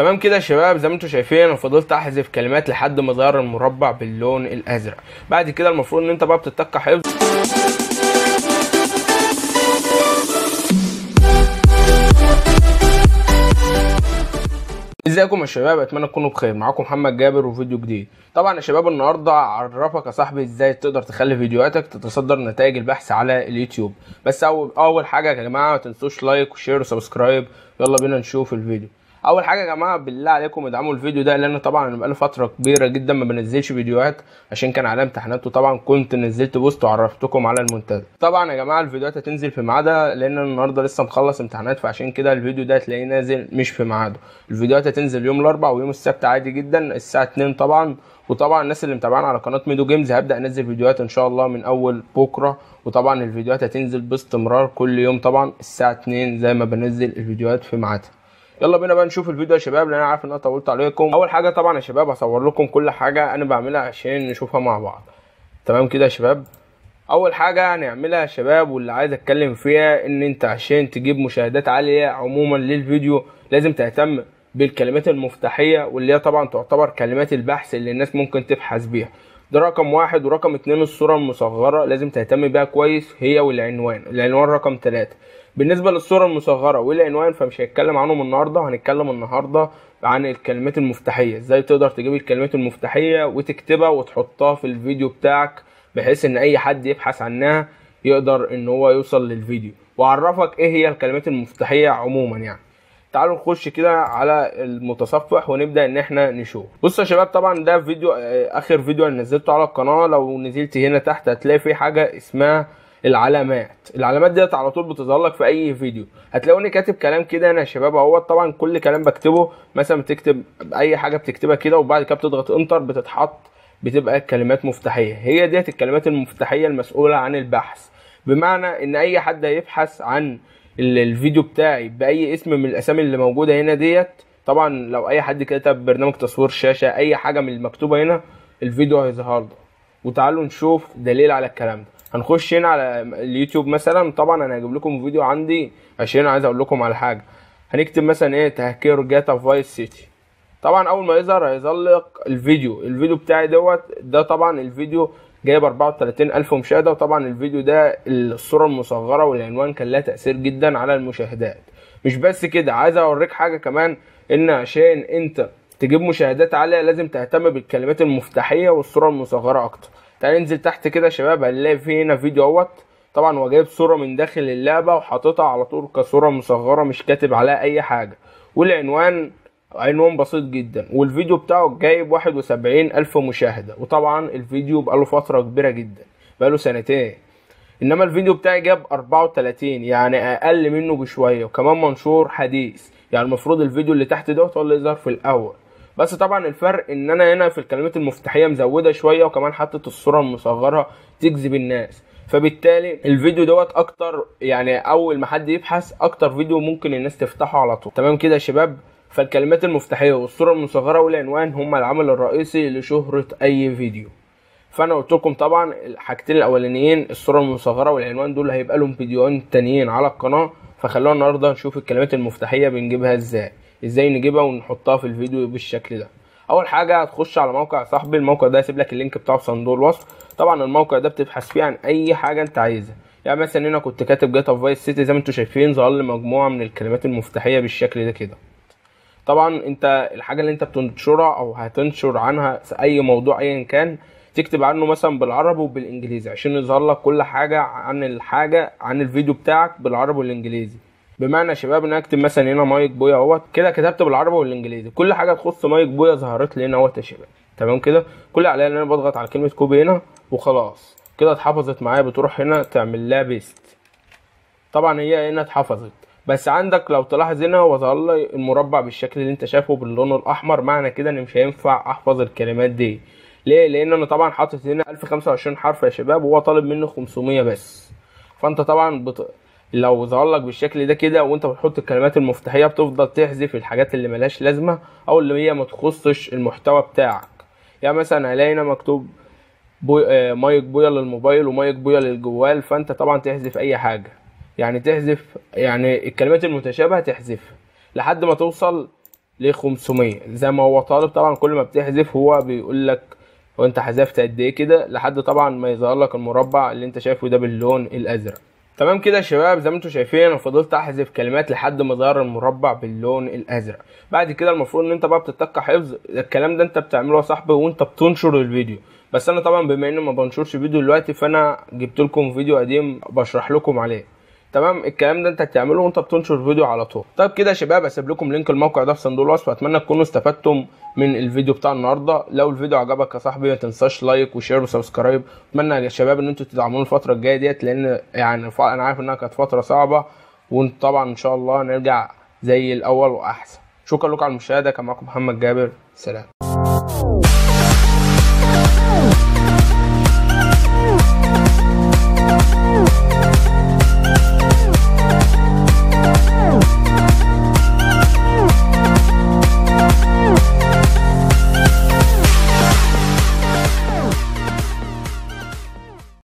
تمام كده يا شباب زي ما انتم شايفين انا فضلت احذف كلمات لحد ما ظهر المربع باللون الازرق بعد كده المفروض ان انت بقى بتتك حفظ ازيكم يا شباب اتمنى تكونوا بخير معاكم محمد جابر وفيديو جديد طبعا يا شباب النهارده هعرفك يا صاحبي ازاي تقدر تخلي فيديوهاتك تتصدر نتائج البحث على اليوتيوب بس اول اول حاجه يا جماعه ما تنسوش لايك وشير وسبسكرايب يلا بينا نشوف الفيديو اول حاجه يا جماعه بالله عليكم ادعموا الفيديو ده لان طبعا انا بقالي فتره كبيره جدا ما بنزلش فيديوهات عشان كان عليا امتحانات وطبعا كنت نزلت بوست وعرفتكم على المنتدى طبعا يا جماعه الفيديوهات هتنزل في ميعادها لان النهارده لسه مخلص امتحانات فعشان كده الفيديو ده هتلاقيه نازل مش في ميعاده الفيديوهات هتنزل يوم الاربعاء ويوم السبت عادي جدا الساعه 2 طبعا وطبعا الناس اللي متابعانا على قناه ميدو جيمز هبدا انزل فيديوهات ان شاء الله من اول بكره وطبعا الفيديوهات هتنزل باستمرار كل يوم طبعا الساعه 2 زي ما بنزل الفيديوهات في ميعادها يلا بينا بقى نشوف الفيديو يا شباب لان انا عارف ان انا طولت عليكم اول حاجه طبعا يا شباب هصور لكم كل حاجه انا بعملها عشان نشوفها مع بعض تمام كده يا شباب اول حاجه هنعملها يا شباب واللي عايز اتكلم فيها ان انت عشان تجيب مشاهدات عاليه عموما للفيديو لازم تهتم بالكلمات المفتاحيه واللي هي طبعا تعتبر كلمات البحث اللي الناس ممكن تبحث بيها ده رقم واحد ورقم اتنين الصورة المصغرة لازم تهتم بيها كويس هي والعنوان العنوان رقم تلاتة بالنسبة للصورة المصغرة والعنوان فمش هيتكلم عنهم النهاردة هنتكلم النهاردة عن الكلمات المفتاحية ازاي تقدر تجيب الكلمات المفتاحية وتكتبها وتحطها في الفيديو بتاعك بحيث ان اي حد يبحث عنها يقدر ان هو يوصل للفيديو وعرفك ايه هي الكلمات المفتاحية عموما يعني تعالوا نخش كده على المتصفح ونبدا ان احنا نشوف بصوا يا شباب طبعا ده فيديو آه، اخر فيديو انا نزلته على القناه لو نزلت هنا تحت هتلاقي في حاجه اسمها العلامات العلامات ديت على طول بتظهر لك في اي فيديو هتلاقوني كاتب كلام كده انا يا شباب اهو طبعا كل كلام بكتبه مثلا بتكتب اي حاجه بتكتبها كده وبعد كده بتضغط انتر بتتحط بتبقى كلمات مفتاحيه هي ديت الكلمات المفتاحيه المسؤوله عن البحث بمعنى ان اي حد هيبحث عن الفيديو بتاعي باي اسم من الاسامي اللي موجوده هنا ديت طبعا لو اي حد كتب برنامج تصوير شاشه اي حاجه من المكتوبه هنا الفيديو هيظهر له وتعالوا نشوف دليل على الكلام ده هنخش هنا على اليوتيوب مثلا طبعا انا هجيب لكم فيديو عندي عشان عايز اقول لكم على حاجه هنكتب مثلا ايه تهكير جاتا فايس سيتي طبعا اول ما يظهر هيظلق الفيديو الفيديو بتاعي دوت ده طبعا الفيديو جايب 34000 مشاهده وطبعا الفيديو ده الصوره المصغره والعنوان كان لها تاثير جدا على المشاهدات مش بس كده عايز اوريك حاجه كمان ان عشان انت تجيب مشاهدات عاليه لازم تهتم بالكلمات المفتاحيه والصوره المصغره اكتر تعالى انزل تحت كده يا شباب هنلاقي في هنا فيديو اهوت طبعا هو جايب صوره من داخل اللعبه وحاططها على طول كصوره مصغره مش كاتب عليها اي حاجه والعنوان عنوان بسيط جدا والفيديو بتاعه جايب واحد وسبعين ألف مشاهدة وطبعا الفيديو بقاله فترة كبيرة جدا بقاله سنتين انما الفيديو بتاعي جاب 34 يعني اقل منه بشويه وكمان منشور حديث يعني المفروض الفيديو اللي تحت دوت هو اللي يظهر في الاول بس طبعا الفرق ان انا هنا في الكلمات المفتاحيه مزوده شويه وكمان حطت الصوره المصغرة تجذب الناس فبالتالي الفيديو دوت اكتر يعني اول ما حد يبحث اكتر فيديو ممكن الناس تفتحه على طول تمام كده يا شباب فالكلمات المفتاحية والصورة المصغرة والعنوان هما العمل الرئيسي لشهرة أي فيديو فأنا قلت لكم طبعا الحاجتين الأولانيين الصورة المصغرة والعنوان دول هيبقى لهم فيديوهين تانيين على القناة فخلونا النهاردة نشوف الكلمات المفتاحية بنجيبها ازاي ازاي نجيبها ونحطها في الفيديو بالشكل ده اول حاجه هتخش على موقع صاحبي الموقع ده هسيب لك اللينك بتاعه في صندوق الوصف طبعا الموقع ده بتبحث فيه عن اي حاجه انت عايزها يعني مثلا هنا كنت كاتب اوف فايس سيتي زي ما انتم شايفين ظهر لي مجموعه من الكلمات المفتاحيه بالشكل ده كده طبعا انت الحاجه اللي انت بتنشرها او هتنشر عنها في اي موضوع ايا كان تكتب عنه مثلا بالعربي وبالانجليزي عشان يظهر لك كل حاجه عن الحاجه عن الفيديو بتاعك بالعربي والانجليزي بمعنى يا شباب ان اكتب مثلا هنا مايك بويا اهوت كده كتبت بالعربي والانجليزي كل حاجه تخص مايك بويا ظهرت لي هنا اهوت يا شباب تمام كده كل عليا ان انا بضغط على كلمه كوبي هنا وخلاص كده اتحفظت معايا بتروح هنا تعمل لها بيست طبعا هي هنا اتحفظت بس عندك لو تلاحظ هنا هو ظل المربع بالشكل اللي انت شايفه باللون الاحمر معنى كده ان مش هينفع احفظ الكلمات دي ليه لان انا طبعا حاطط هنا 1025 حرف يا شباب وهو طالب منه 500 بس فانت طبعا بت... لو ظهر لك بالشكل ده كده وانت بتحط الكلمات المفتاحيه بتفضل تحذف الحاجات اللي ملهاش لازمه او اللي هي ما تخصش المحتوى بتاعك يعني مثلا هلاقي هنا مكتوب بو... آه، مايك بويا للموبايل ومايك بويا للجوال فانت طبعا تحذف اي حاجه يعني تحذف يعني الكلمات المتشابهه تحذفها لحد ما توصل ل 500 زي ما هو طالب طبعا كل ما بتحذف هو بيقول لك هو انت حذفت قد ايه كده لحد طبعا ما يظهر لك المربع اللي انت شايفه ده باللون الازرق تمام كده يا شباب زي ما انتم شايفين انا فضلت احذف كلمات لحد ما ظهر المربع باللون الازرق بعد كده المفروض ان انت بقى بتتك حفظ الكلام ده انت بتعمله يا صاحبي وانت بتنشر الفيديو بس انا طبعا بما اني ما بنشرش فيديو دلوقتي فانا جبت لكم فيديو قديم بشرح لكم عليه تمام الكلام ده انت هتعمله وانت بتنشر فيديو على طول طيب كده يا شباب هسيب لكم لينك الموقع ده في صندوق الوصف واتمنى تكونوا استفدتم من الفيديو بتاع النهارده لو الفيديو عجبك يا صاحبي ما تنساش لايك وشير وسبسكرايب اتمنى يا شباب ان انتوا تدعموني الفتره الجايه ديت لان يعني انا عارف انها كانت فتره صعبه وطبعا ان شاء الله نرجع زي الاول واحسن شكرا لكم على المشاهده كان معاكم محمد جابر سلام